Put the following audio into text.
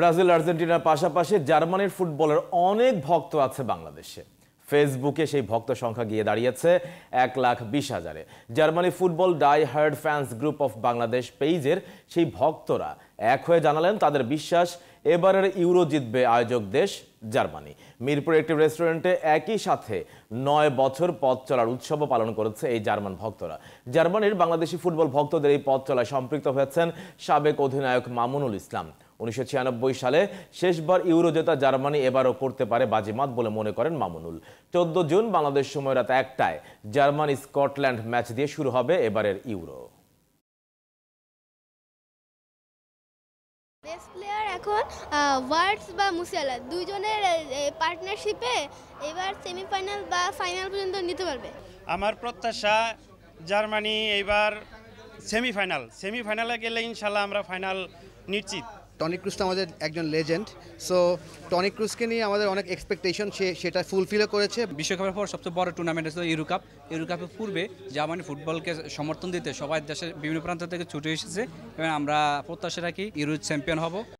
Brazil আর্জেন্টিনার পাশাপাশি জার্মানির ফুটবলের অনেক ভক্ত আছে বাংলাদেশে ফেসবুকে সেই ভক্ত সংখ্যা গিয়ে দাঁড়িয়েছে এক লাখ বিশ হাজারে Germany football die hard fans group of Bangladesh পেইজের সেই ভক্তরা এক হয়ে জানালেন তাদের বিশ্বাস এবারের ইউরো জিতবে আয়োজক দেশ জার্মানি মিরপুর একটি রেস্টুরেন্টে একই সাথে নয় বছর পথ চলার উৎসব পালন করেছে এই জার্মান ভক্তরা জার্মানির বাংলাদেশি ফুটবল ভক্তদের এই পথ চলায় সম্পৃক্ত হয়েছেন সাবেক অধিনায়ক মামুনুল ইসলাম উনিশশো সালে শেষবার ইউরো জেতা জার্মানি এবারও করতে পারে বাজিমাত বলে মনে করেন মামুনুল চোদ্দ জুন বাংলাদেশ সময় রাত একটায় জার্মানি স্কটল্যান্ড ম্যাচ দিয়ে শুরু হবে এবারের ইউরো বেস্ট প্লেয়ার এখন ওয়ার্ডস বা মুসিয়ালা দুইজনের পার্টনারশিপে এবার সেমিফাইনাল বা ফাইনাল পর্যন্ত নিতে পারবে আমার প্রত্যাশা জার্মানি এইবার সেমিফাইনাল সেমিফাইনালে গেলে ইনশাল্লাহ আমরা ফাইনাল নিশ্চিত টনি ক্রুজ তো আমাদের একজন লেজেন্ড সো টনি ক্রুজকে নিয়ে আমাদের অনেক এক্সপেকটেশন সে সেটা ফুলফিলও করেছে বিশ্বকাপের পর সবচেয়ে বড় টুর্নামেন্ট হচ্ছে ইউরো কাপ ইউরো কাপের পূর্বে জার্মানি ফুটবলকে সমর্থন দিতে সবাই দেশের বিভিন্ন প্রান্ত থেকে ছুটে এসেছে এবং আমরা প্রত্যাশা রাখি ইউরো চ্যাম্পিয়ন হব